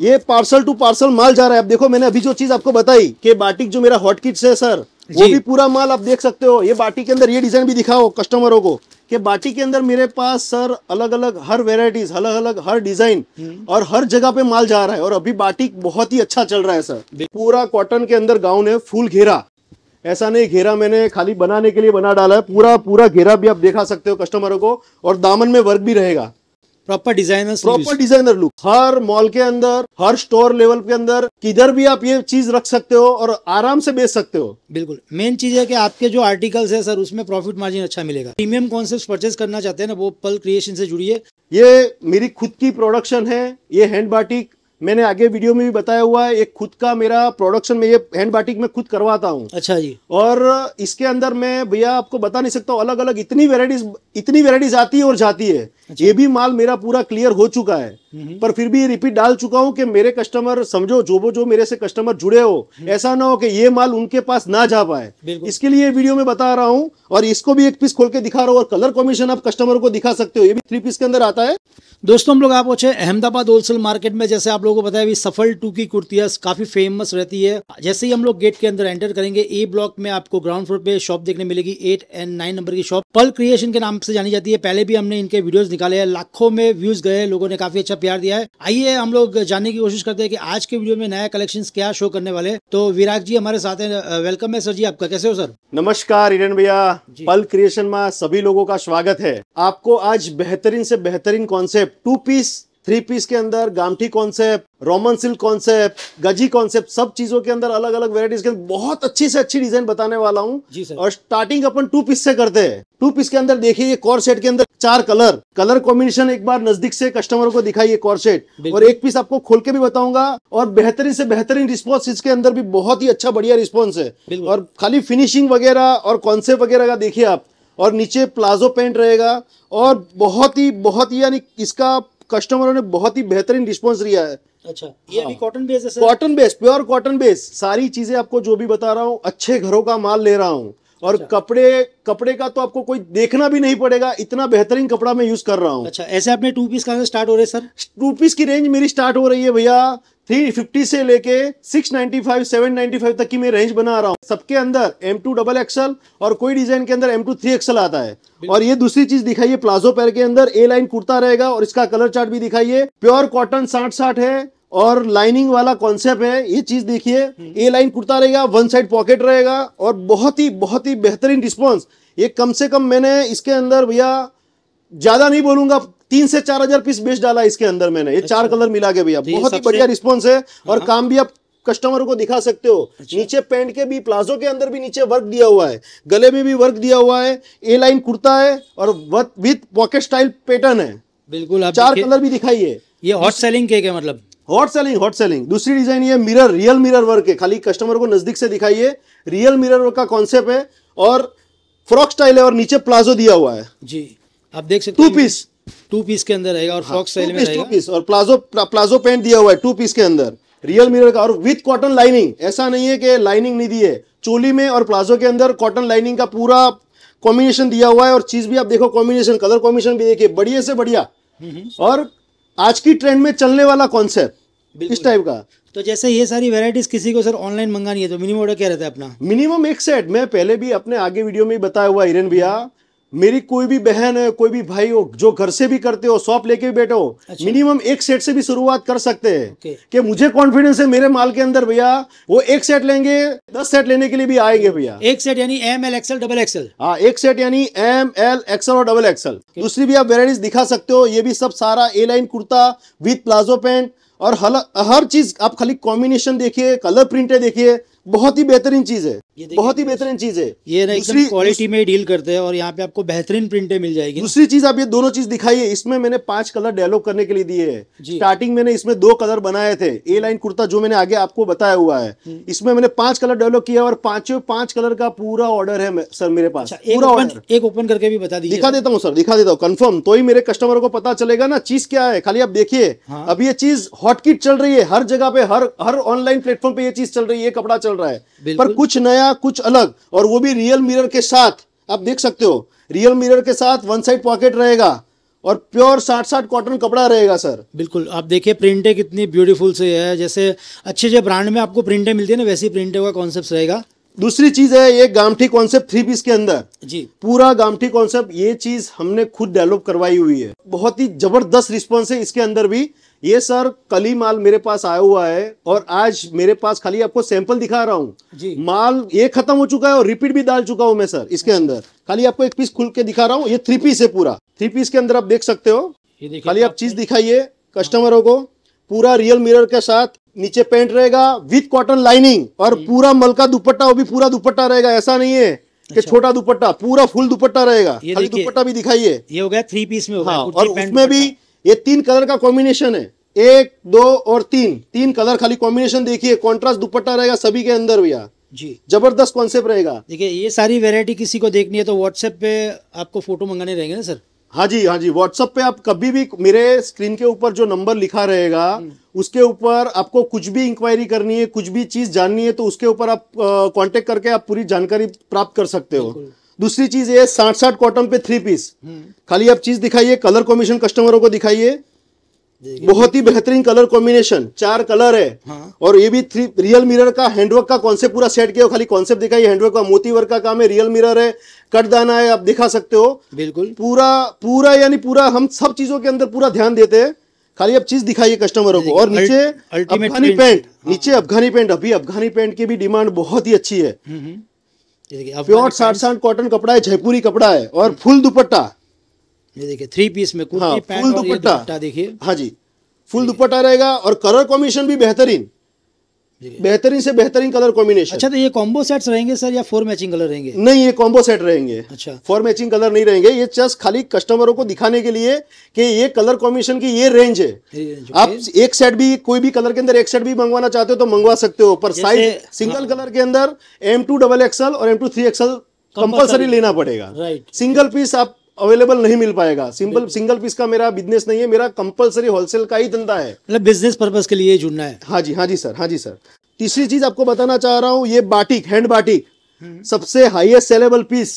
ये parcel to parcel माल जा रहा है अब देखो मैंने अभी जो चीज आपको बताई कि बाटिक जो मेरा हॉट किट्स है सर वो भी पूरा माल आप देख सकते हो ये बाटी के अंदर ये डिजाइन भी दिखाओ कस्टमरों को कि बाटी के अंदर मेरे पास सर अलग अलग हर वेराइटीज अलग अलग हर डिजाइन हम्म। और हर जगह पे माल जा रहा है और अभी बाटी बहुत ही अच्छा चल रहा है सर पूरा कॉटन के अंदर गाउन है फुल घेरा ऐसा नहीं घेरा मैंने खाली बनाने के लिए बना डाला है पूरा पूरा घेरा भी आप देखा सकते हो कस्टमरों को और दामन में वर्क भी रहेगा proper designer proper designer look हर मॉल के अंदर हर स्टोर लेवल के अंदर किधर भी आप ये चीज रख सकते हो और आराम से बेच सकते हो बिल्कुल मेन चीज है कि आपके जो आर्टिकल्स है सर उसमें प्रॉफिट मार्जिन अच्छा मिलेगा प्रीमियम कॉन्सेप्ट परचेज करना चाहते हैं ना वो पल क्रिएशन से जुड़िए ये मेरी खुद की प्रोडक्शन है ये हैंड बाटिक मैंने आगे वीडियो में भी बताया हुआ है एक खुद का मेरा प्रोडक्शन में ये हैंड बाटिक में खुद करवाता हूँ अच्छा जी और इसके अंदर मैं भैया आपको बता नहीं सकता अलग अलग इतनी वेराइटीज इतनी वेराइटीज आती है और जाती है अच्छा। ये भी माल मेरा पूरा क्लियर हो चुका है हम्म। पर फिर भी रिपीट डाल चुका हूं कि मेरे कस्टमर समझो जो वो जो मेरे से कस्टमर जुड़े हो हम्म। ऐसा ना हो कि ये माल उनके पास ना जा पाए इसके लिए वीडियो में बता रहा हूं और इसको भी एक पीस खोल के दिखा रहा हूं और कलर कॉम्बिनेशन आप कस्टमर को दिखा सकते हो ये भी थ्री पीस के अंदर आता है दोस्तों हम लोग आप पूछे अहमदाबाद होलसेल मार्केट में जैसे आप लोगों को बताया सफल टू की कुर्तियां काफी फेमस रहती है जैसे ही हम लोग गेट के अंदर एंटर करेंगे ए ब्लॉक में आपको ग्राउंड फ्लोर पे शॉप देखने मिलेगी एट एंड नाइन नंबर की शॉप पल क्रिएशन के नाम से जानी जाती है पहले भी हमने इनके वीडियोज निकाले हैं लाखों में व्यूज गए लोगों ने काफी अच्छा प्यार दिया है आइए हम लोग जानने की कोशिश करते हैं कि आज के वीडियो में नया कलेक्शन क्या शो करने वाले तो विराग जी हमारे साथ हैं वेलकम है सर जी आपका कैसे हो सर नमस्कार इरन भैया पल क्रिएशन में सभी लोगों का स्वागत है आपको आज बेहतरीन से बेहतरीन concept two piece three piece के अंदर गामठी कॉन्सेप्ट रोमन सिल्क कॉन्सेप्ट गजी कॉन्सेप्ट सब चीजों के अंदर अलग अलग वेराइटीज के बहुत अच्छी से अच्छी डिजाइन बताने वाला हूँ और स्टार्टिंग अपन टू पीस से करते हैं टू पीस के अंदर देखिए कॉर सेट के अंदर चार कलर कलर कॉम्बिनेशन एक बार नजदीक से कस्टमर को दिखाइए सेट और एक पीस आपको खोल के भी बताऊंगा और बेहतरीन से बेहतरीन रिस्पॉन्स इसके अंदर भी बहुत ही अच्छा बढ़िया रिस्पॉन्स है और खाली फिनिशिंग वगैरह और कॉन्सेप्ट वगैरह का देखिए आप और नीचे प्लाजो पेंट रहेगा और बहुत ही बहुत ही यानी इसका कस्टमरों ने बहुत ही बेहतरीन रिस्पॉन्स दिया है अच्छा ये cotton base cotton base pure cotton base सारी चीजें आपको जो भी बता रहा हूँ अच्छे घरों का माल ले रहा हूँ और अच्छा। कपड़े कपड़े का तो आपको कोई देखना भी नहीं पड़ेगा इतना बेहतरीन कपड़ा मैं यूज कर रहा हूँ अच्छा ऐसे आपने टू पीस कहाँ से स्टार्ट हो रहे सर टू पीस की रेंज मेरी स्टार्ट हो रही है भैया थ्री फिफ्टी से लेके six ninety five seven ninety five तक की मैं रेंज बना रहा हूँ सबके अंदर एम टू डबल एक्सल और कोई डिजाइन के अंदर एम टू थ्री एक्सल आता है और ये दूसरी चीज दिखाइए प्लाजो पैर के अंदर ए लाइन कुर्ता रहेगा और इसका कलर चार्ट भी दिखाइए प्योर कॉटन साठ साठ है और लाइनिंग वाला कॉन्सेप्ट है ये चीज देखिए ए हम्म। लाइन कुर्ता रहेगा वन साइड पॉकेट रहेगा और बहुत ही बहुत ही बेहतरीन रिस्पॉन्स ये कम से कम मैंने इसके अंदर भैया ज्यादा नहीं बोलूंगा तीन से चार हजार पीस बेच डाला इसके अंदर मैंने ये अच्छा। चार कलर मिला के भैया तो बहुत ही बढ़िया रिस्पॉन्स है और हाँ। काम भी आप कस्टमर को दिखा सकते हो अच्छा। नीचे पेंट के भी प्लाजो के अंदर भी नीचे वर्क दिया हुआ है गले में भी वर्क दिया हुआ है ए लाइन कुर्ता है और विथ पॉकेट स्टाइल पैटर्न है बिल्कुल चार कलर भी दिखाई है ये हॉट सेलिंग केक है मतलब हॉट सेलिंग हॉट सेलिंग दूसरी डिजाइन ये मिरर रियल मिरर वर्क है खाली कस्टमर को नजदीक से दिखाइए रियल मिरर वर्क का कॉन्सेप्ट है और फ्रॉक स्टाइल है और नीचे प्लाजो दिया हुआ है जी आप देख सकते टू पीस टू पीस के अंदर रहेगा और फ्रॉक हाँ, स्टाइल में टू पीस और प्लाजो प्लाजो पेंट दिया हुआ है टू पीस के अंदर रियल मिरर का और विथ कॉटन लाइनिंग ऐसा नहीं है कि लाइनिंग नहीं दी है चोली में और प्लाजो के अंदर कॉटन लाइनिंग का पूरा कॉम्बिनेशन दिया हुआ है और चीज भी आप देखो कॉम्बिनेशन कलर कॉम्बिनेशन भी देखिए बढ़िया से बढ़िया हम्म। और आज की ट्रेंड में चलने वाला कॉन्सेप्ट इस टाइप का तो जैसे ये सारी वेराइटीज किसी को सर ऑनलाइन मंगानी है तो मिनिमम ऑर्डर क्या रहता है अपना मिनिमम एक सेट मैं पहले भी अपने आगे वीडियो में बताया हुआ हिरन भैया मेरी कोई भी बहन है कोई भी भाई हो जो घर से भी करते हो शॉप लेके भी बैठो अच्छा। मिनिमम एक सेट से भी शुरुआत कर सकते हैं कि मुझे कॉन्फिडेंस है मेरे माल के अंदर भैया वो एक सेट लेंगे दस सेट लेने के लिए भी आएंगे भैया एक सेट यानी M L XL double XL हाँ एक सेट यानी एम एल एक्सएल और डबल एक्सएल दूसरी भी आप वेराइटीज दिखा सकते हो ये भी सब सारा A line kurta with palazzo pant और हर हर चीज़ आप खाली कॉम्बिनेशन देखिए कलर प्रिंटे देखिए बहुत ही बेहतरीन चीज़ है बहुत ही तो बेहतरीन चीज है ये दूसरी क्वालिटी में डील करते हैं और यहाँ पे आपको बेहतरीन प्रिंटे मिल जाएगी दूसरी चीज आप ये दोनों चीज दिखाइए इसमें मैंने पांच कलर डेवलप करने के लिए दिए है स्टार्टिंग मैंने इसमें दो कलर बनाए थे ए लाइन कुर्ता जो मैंने आगे आपको बताया हुआ है हम्म। इसमें मैंने पांच कलर डेवलप किया और पांचों पांच कलर का पूरा ऑर्डर है सर मेरे पास अच्छा, पूरा ऑर्डर एक ओपन करके भी बता दी दिखा देता हूँ सर दिखा देता हूँ कन्फर्म तो ही मेरे कस्टमर को पता चलेगा ना चीज क्या है खाली आप देखिए हाँ। अब ये चीज हॉटकिट चल रही है हर जगह पे हर हर ऑनलाइन प्लेटफॉर्म पे ये चीज चल रही है कपड़ा चल रहा है पर कुछ नया नया कुछ अलग और वो भी रियल मिरर के साथ आप देख सकते हो रियल मिरर के साथ वन साइड पॉकेट रहेगा और प्योर साठ साठ कॉटन कपड़ा रहेगा सर बिल्कुल आप देखिए प्रिंटे कितनी ब्यूटीफुल से है जैसे अच्छे जो ब्रांड में आपको प्रिंटे मिलती है ना वैसी प्रिंटे का कॉन्सेप्ट रहेगा दूसरी चीज है ये गामठी कॉन्सेप्ट थ्री पीस के अंदर जी पूरा गामठी कॉन्सेप्ट ये चीज हमने खुद डेवलप करवाई हुई है बहुत ही जबरदस्त रिस्पॉन्स है इसके अंदर भी ये सर कल ही माल मेरे पास आया हुआ है और आज मेरे पास खाली आपको सैंपल दिखा रहा हूँ माल ये खत्म हो चुका है और रिपीट भी डाल चुका हूँ मैं सर इसके अच्छा। अंदर खाली आपको एक पीस खुल के दिखा रहा हूँ ये थ्री पीस है पूरा थ्री पीस के अंदर आप देख सकते हो खाली आप चीज दिखाइए कस्टमरों को पूरा रियल मिरर के साथ नीचे पेंट रहेगा विथ कॉटन लाइनिंग और पूरा मलका दुपट्टा वो भी पूरा दुपट्टा रहेगा ऐसा नहीं है कि अच्छा। छोटा दुपट्टा पूरा फुल दुपट्टा रहेगा खाली दुपट्टा भी दिखाइए ये हो गया थ्री पीस में हो हाँ, और उसमें भी ये तीन कलर का कॉम्बिनेशन है एक दो और तीन तीन कलर खाली कॉम्बिनेशन देखिए कॉन्ट्रास्ट दुपट्टा रहेगा सभी के अंदर भैया जी जबरदस्त कॉन्सेप्ट रहेगा देखिए ये सारी वेरायटी किसी को देखनी है तो व्हाट्सएप पे आपको फोटो मंगाने रहेंगे ना सर हाँ जी हाँ जी व्हाट्सएप पे आप कभी भी मेरे स्क्रीन के ऊपर जो नंबर लिखा रहेगा हम्म। उसके ऊपर आपको कुछ भी इंक्वायरी करनी है कुछ भी चीज जाननी है तो उसके ऊपर आप कांटेक्ट करके आप पूरी जानकारी प्राप्त कर सकते हो दूसरी चीज ये साठ साठ कॉटन पे थ्री हम्म। पीस खाली आप चीज दिखाइए कलर कॉम्बिनेशन कस्टमरों को दिखाइए बहुत ही बेहतरीन कलर कॉम्बिनेशन चार कलर है हाँ। और ये भी थ्री रियल मिरर का हैंडवर्क का कॉन्सेप्ट पूरा सेट किया खाली कॉन्सेप्ट दिखाई हैंडवर्क का मोती वर्क का काम है रियल मिरर है कट दाना है आप दिखा सकते हो बिल्कुल पूरा पूरा यानी पूरा हम सब चीजों के अंदर पूरा ध्यान देते हैं खाली आप चीज दिखाइए कस्टमरों को और नीचे अफगानी पेंट हाँ। नीचे अफगानी पेंट अभी अफगानी पेंट की भी डिमांड बहुत ही अच्छी है हम्म, हम्म। प्योर साठ साठ कॉटन कपड़ा है जयपुरी कपड़ा है और फुल दुपट्टा ये देखिए थ्री पीस में कुर्ती हाँ, फुल दुपट्टा देखिए हाँ जी फुल दुपट्टा रहेगा और कलर कॉम्बिनेशन भी बेहतरीन बेहतरीन से बेहतरीन कलर कॉम्बिनेशन अच्छा तो ये कॉम्बो सेट्स रहेंगे सर या फोर मैचिंग कलर रहेंगे नहीं ये कॉम्बो सेट रहेंगे अच्छा फोर मैचिंग कलर नहीं रहेंगे ये जस्ट खाली कस्टमरों को दिखाने के लिए कि ये कलर कॉम्बिनेशन की ये रेंज है आप एक सेट भी कोई भी कलर के अंदर एक सेट भी मंगवाना चाहते हो तो मंगवा सकते हो पर साइज सिंगल कलर के अंदर एम टू डबल एक्सएल और M two three XL compulsory लेना पड़ेगा राइट सिंगल पीस आप अवेलेबल नहीं मिल पाएगा सिंपल सिंगल पीस का मेरा बिजनेस नहीं है मेरा कंपलसरी होलसेल का ही धंधा है मतलब बिजनेस पर्पज के लिए जुड़ना है हाँ जी हाँ जी सर हाँ जी सर तीसरी चीज आपको बताना चाह रहा हूँ ये बाटिक हैंड बाटिक सबसे हाइएस्ट सेलेबल पीस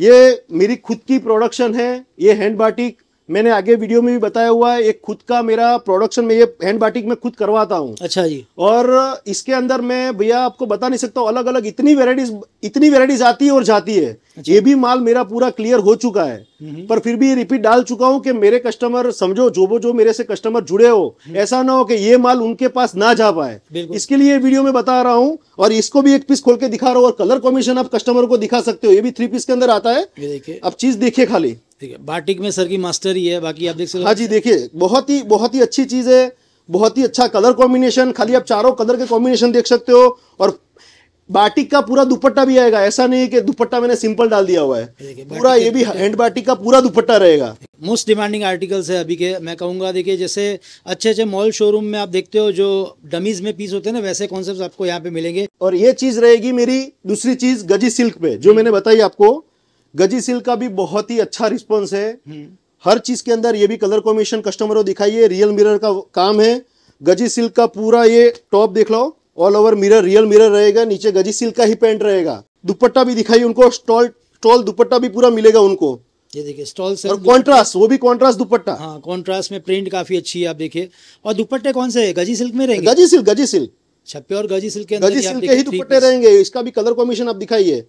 ये मेरी खुद की प्रोडक्शन है ये हैंड बाटिक मैंने आगे वीडियो में भी बताया हुआ है एक खुद का मेरा प्रोडक्शन में ये हैंड बाटिक में खुद करवाता हूँ अच्छा जी और इसके अंदर मैं भैया आपको बता नहीं सकता अलग अलग इतनी वेराइटीज इतनी वेराइटीज आती है और जाती है अच्छा। ये भी माल मेरा पूरा क्लियर हो चुका है हम्म। पर फिर भी रिपीट डाल चुका हूं कि मेरे कस्टमर समझो जो वो जो मेरे से कस्टमर जुड़े हो हम्म। ऐसा ना हो कि ये माल उनके पास ना जा पाए इसके लिए वीडियो में बता रहा हूं और इसको भी एक पीस खोल के दिखा रहा हूँ और कलर कॉम्बिनेशन आप कस्टमर को दिखा सकते हो ये भी थ्री पीस के अंदर आता है अब आप चीज देखिए खाली बाटिक में सर की मास्टर ही है बाकी आप देख सकते हाँ जी देखिए बहुत ही बहुत ही अच्छी चीज है बहुत ही अच्छा कलर कॉम्बिनेशन खाली आप चारों कलर के कॉम्बिनेशन देख सकते हो और बाटिक का पूरा दुपट्टा भी आएगा ऐसा नहीं है कि दुपट्टा मैंने सिंपल डाल दिया हुआ है पूरा ये भी हैंड बाटिक का पूरा दुपट्टा रहेगा मोस्ट डिमांडिंग आर्टिकल्स है अभी के मैं कहूंगा देखिए जैसे अच्छे अच्छे मॉल शोरूम में आप देखते हो जो डमीज में पीस होते हैं ना वैसे कॉन्सेप्ट आपको यहाँ पे मिलेंगे और ये चीज रहेगी मेरी दूसरी चीज गजी सिल्क पे जो हम्म। मैंने बताई आपको गजी सिल्क का भी बहुत ही अच्छा रिस्पॉन्स है हम्म। हर चीज के अंदर ये भी कलर कॉम्बिनेशन कस्टमर को दिखाइए रियल मिरर का काम है गजी सिल्क का पूरा ये टॉप देख लो all over mirror real mirror रहेगा नीचे गजी सिल्क का ही पेंट रहेगा दुपट्टा भी दिखाई उनको स्टॉल स्टॉल दुपट्टा भी पूरा मिलेगा उनको ये देखिए स्टॉल से और कॉन्ट्रास्ट वो भी कॉन्ट्रास्ट दुपट्टा हाँ कॉन्ट्रास्ट में प्रिंट काफी अच्छी है आप देखिए और दुपट्टे कौन से है गजी सिल्क में रहेंगे गजी सिल्क गजी सिल्क छप्पे और गजी सिल्क के गजी सिल्क के ही दुपट्टे रहेंगे इसका भी कलर कॉम्बिनेशन आप दिखाइए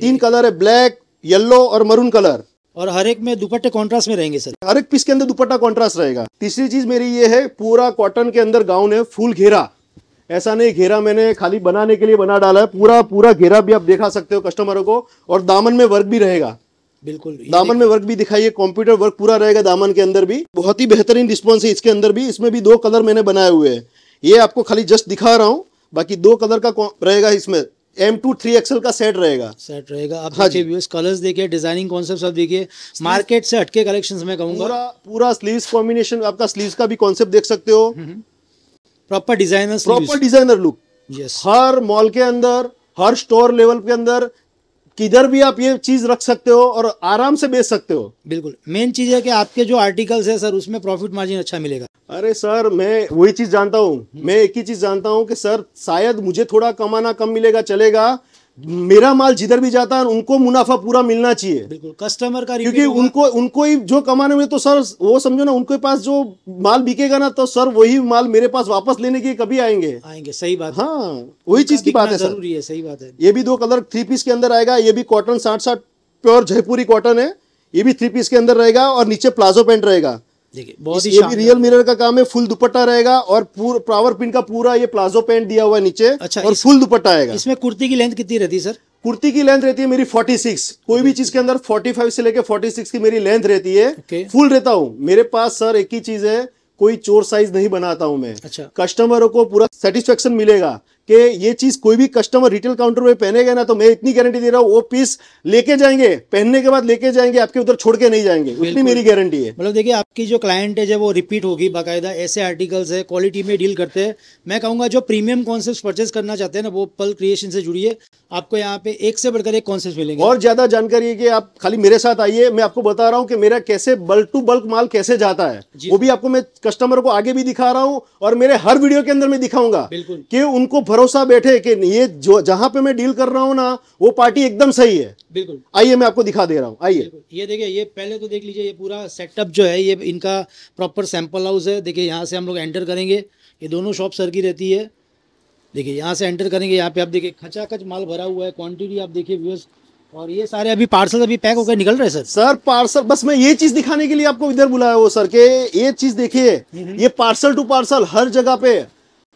तीन कलर है ब्लैक येलो और मरून कलर और हर एक में दुपट्टे कॉन्ट्रास्ट में रहेंगे सर हर एक पीस के अंदर दुपट्टा कॉन्ट्रास्ट रहेगा तीसरी चीज मेरी ये है पूरा कॉटन के अंदर गाउन है फुल घेरा ऐसा नहीं घेरा मैंने खाली बनाने के लिए बना डाला है पूरा पूरा घेरा भी आप देखा सकते हो कस्टमरों को और दामन में वर्क भी रहेगा बिल्कुल दामन में वर्क भी दिखाइए कंप्यूटर वर्क पूरा रहेगा दामन के अंदर भी बहुत ही बेहतरीन रिस्पॉन्स है इसके अंदर भी इसमें भी दो कलर मैंने बनाए हुए हैं ये आपको खाली जस्ट दिखा रहा हूँ बाकी दो कलर का रहेगा इसमें एम टू थ्री एक्सल का सेट रहेगा सेट रहेगा आप हाँ जी कलर्स देखिए डिजाइनिंग कॉन्सेप्ट सब देखिए मार्केट से हटके कलेक्शंस में कहूंगा पूरा पूरा स्लीव्स कॉम्बिनेशन आपका स्लीव्स का भी कॉन्सेप्ट देख सकते हो हम्म, हम्म। Proper designer proper designer look yes हर मॉल के अंदर हर स्टोर लेवल के अंदर किधर भी आप ये चीज रख सकते हो और आराम से बेच सकते हो बिल्कुल मेन चीज है कि आपके जो आर्टिकल्स है सर उसमें प्रॉफिट मार्जिन अच्छा मिलेगा अरे सर मैं वही चीज जानता हूँ मैं एक ही चीज जानता हूँ कि सर शायद मुझे थोड़ा कमाना कम मिलेगा चलेगा मेरा माल जिधर भी जाता है उनको मुनाफा पूरा मिलना चाहिए बिल्कुल कस्टमर का क्योंकि उनको उनको ही जो कमाने में तो सर वो समझो ना उनके पास जो माल बिकेगा ना तो सर वही माल मेरे पास वापस लेने के कभी आएंगे आएंगे सही बात हाँ वही चीज की बात है जरूरी है सही बात है ये भी दो कलर थ्री पीस के अंदर आएगा ये भी कॉटन साठ साठ प्योर जयपुरी कॉटन है ये भी थ्री पीस के अंदर रहेगा और नीचे प्लाजो पेंट रहेगा देखिए बहुत ही ये भी रियल मिरर का काम है फुल दुपट्टा रहेगा और पावर पिन का पूरा ये प्लाजो पैंट दिया हुआ है नीचे अच्छा और फुल दुपट्टा आएगा इसमें कुर्ती की लेंथ कितनी रहती है सर कुर्ती की लेंथ रहती है मेरी 46 कोई भी चीज के अंदर 45 से लेके 46 की मेरी लेंथ रहती है okay. फुल रहता हूँ मेरे पास सर एक ही चीज है कोई चोर साइज नहीं बनाता हूँ मैं अच्छा कस्टमरों को पूरा सेटिस्फेक्शन मिलेगा कि ये चीज़ कोई भी कस्टमर रिटेल काउंटर में पहनेगा ना तो मैं इतनी गारंटी दे रहा हूँ वो पीस लेके जाएंगे पहनने के बाद लेके जाएंगे आपके उधर छोड़ के नहीं जाएंगे उतनी मेरी गारंटी है मतलब देखिए आपकी जो क्लाइंट है जब वो रिपीट होगी बाकायदा ऐसे आर्टिकल्स है क्वालिटी में डील करते हैं मैं कहूँगा जो प्रीमियम कॉन्सेप्ट परचेस करना चाहते हैं ना वो पल क्रिएशन से जुड़िए आपको यहाँ पे एक से बढ़कर एक कॉन्सेप्ट मिलेंगे और ज़्यादा जानकारी है कि आप खाली मेरे साथ आइए मैं आपको बता रहा हूँ कि मेरा कैसे बल्क टू बल्क माल कैसे जाता है वो भी आपको मैं कस्टमर को आगे भी दिखा रहा हूँ और मेरे हर वीडियो के अंदर मैं दिखाऊंगा कि उनको भरोसा बैठे कि ये जो जहां पे मैं डील कर रहा हूँ ना वो पार्टी एकदम सही है बिल्कुल आइए मैं आपको दिखा दे रहा हूँ आइए ये देखिए ये पहले तो देख लीजिए ये पूरा सेटअप जो है ये इनका प्रॉपर सैंपल हाउस है देखिए यहाँ से हम लोग एंटर करेंगे ये दोनों शॉप सर की रहती है देखिए यहाँ से एंटर करेंगे यहाँ पे आप देखिए खचाखच माल भरा हुआ है क्वान्टिटी आप देखिए व्यूअर्स और ये सारे अभी पार्सल अभी पैक होकर निकल रहे हैं सर सर पार्सल बस मैं ये चीज दिखाने के लिए आपको इधर बुलाया हो सर के ये चीज देखिए हम्म। ये पार्सल टू पार्सल हर जगह पे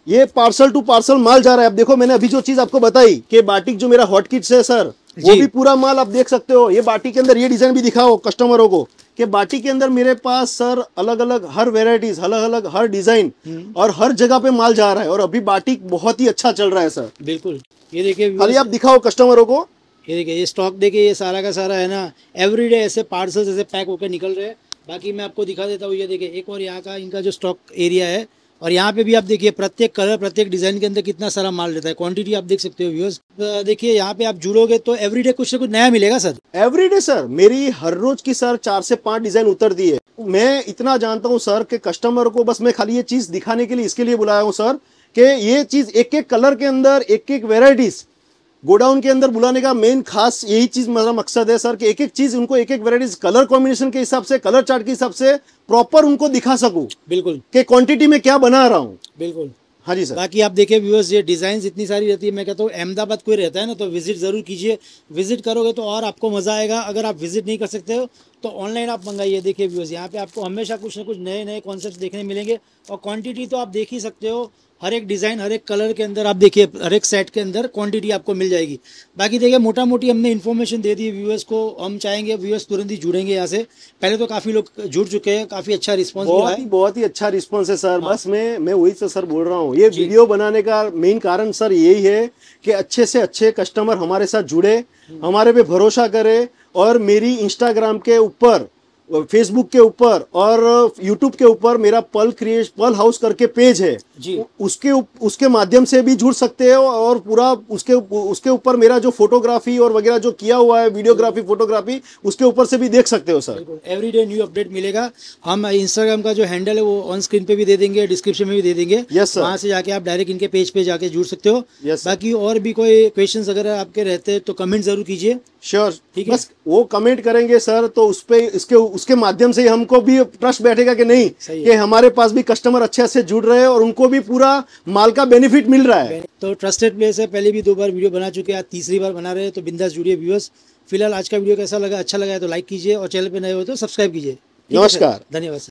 ये पार्सल टू पार्सल माल जा रहा है आप देखो मैंने अभी जो चीज आपको बताई कि बाटिक जो मेरा हॉट किट्स है सर वो भी पूरा माल आप देख सकते हो ये बाटी के अंदर ये डिजाइन भी दिखाओ कस्टमरों को कि बाटी के अंदर मेरे पास सर अलग अलग हर वेराइटीज अलग अलग हर डिजाइन हम्म। और हर जगह पे माल जा रहा है और अभी बाटिक बहुत ही अच्छा चल रहा है सर बिल्कुल ये देखिए खाली आप दिखाओ कस्टमरों को ये देखिए ये स्टॉक देखिए ये सारा का सारा है ना एवरीडे ऐसे पार्सल ऐसे पैक होकर निकल रहे हैं बाकी मैं आपको दिखा देता हूँ ये देखिए एक और यहाँ का इनका जो स्टॉक एरिया है और यहाँ पे भी आप देखिए प्रत्येक कलर प्रत्येक डिज़ाइन के अंदर कितना सारा माल रहता है क्वांटिटी आप देख सकते हो व्यूअर्स तो देखिए यहाँ पे आप जुड़ोगे तो एवरीडे कुछ ना कुछ नया मिलेगा सर एवरीडे सर मेरी हर रोज की सर चार से पांच डिज़ाइन दी है मैं इतना जानता हूँ सर के कस्टमर को बस मैं खाली ये चीज़ दिखाने के लिए इसके लिए बुलाया हूँ सर के ये चीज़ एक एक कलर के अंदर एक एक वेराइटीज़ गोडाउन के अंदर बुलाने का मेन खास यही चीज़ मेरा मकसद है सर कि एक एक चीज़ उनको एक एक वेराइटीज कलर कॉम्बिनेशन के हिसाब से कलर चार्ट के हिसाब से प्रॉपर उनको दिखा सकूं बिल्कुल के क्वांटिटी में क्या बना रहा हूँ बिल्कुल हाँ जी सर बाकी आप देखिए व्यूअर्स ये डिज़ाइन इतनी सारी रहती है मैं कहता हूँ अहमदाबाद कोई रहता है ना तो विजिट ज़रूर कीजिए विजिट करोगे तो और आपको मज़ा आएगा अगर आप विजिट नहीं कर सकते हो तो ऑनलाइन आप मंगाइए देखिए व्यूअर्स यहाँ पे आपको हमेशा कुछ ना कुछ नए नए कॉन्सेप्ट देखने मिलेंगे और क्वांटिटी तो आप देख ही सकते हो हर एक डिज़ाइन हर एक कलर के अंदर आप देखिए हर एक सेट के अंदर क्वांटिटी आपको मिल जाएगी बाकी देखिए मोटा मोटी हमने इन्फॉर्मेशन दे दी व्यूअर्स को हम चाहेंगे व्यूअर्स तुरंत ही जुड़ेंगे यहाँ से पहले तो काफ़ी लोग जुड़ चुके हैं काफ़ी अच्छा रिस्पॉन्स बहुत ही बहुत ही अच्छा रिस्पॉन्स है सर हाँ। बस मैं मैं वही से सर बोल रहा हूँ ये वीडियो बनाने का मेन कारण सर यही है कि अच्छे से अच्छे कस्टमर हमारे साथ जुड़े हम्म। हमारे पे भरोसा करे और मेरी इंस्टाग्राम के ऊपर फेसबुक के ऊपर और यूट्यूब के ऊपर मेरा पल क्रिएश पल हाउस करके पेज है जी उसके उसके माध्यम से भी जुड़ सकते हो और पूरा उसके उसके ऊपर मेरा जो फोटोग्राफी और वगैरह जो किया हुआ है वीडियोग्राफी फोटोग्राफी उसके ऊपर से भी देख सकते हो सर एवरीडे न्यू अपडेट मिलेगा हम इंस्टाग्राम का जो हैंडल है वो ऑन स्क्रीन पे भी दे देंगे डिस्क्रिप्शन में भी दे देंगे यस वहाँ से जाके आप डायरेक्ट इनके पेज पे जाके जुड़ सकते हो बाकी और भी कोई क्वेश्चन अगर आपके रहते हैं तो कमेंट जरूर कीजिए श्योर ठीक है बस वो कमेंट करेंगे सर तो उस पर इसके उसके माध्यम से हमको भी ट्रस्ट बैठेगा कि नहीं कि हमारे पास भी कस्टमर अच्छे से जुड़ रहे हैं और उनको भी पूरा माल का बेनिफिट मिल रहा है तो ट्रस्टेड प्लेस है पहले भी दो बार वीडियो बना चुके हैं तीसरी बार बना रहे हैं तो बिंदास जुड़िए व्यूअर्स फिलहाल आज का वीडियो कैसा लगा अच्छा लगा है तो लाइक कीजिए और चैनल पर नए हो तो सब्सक्राइब कीजिए नमस्कार धन्यवाद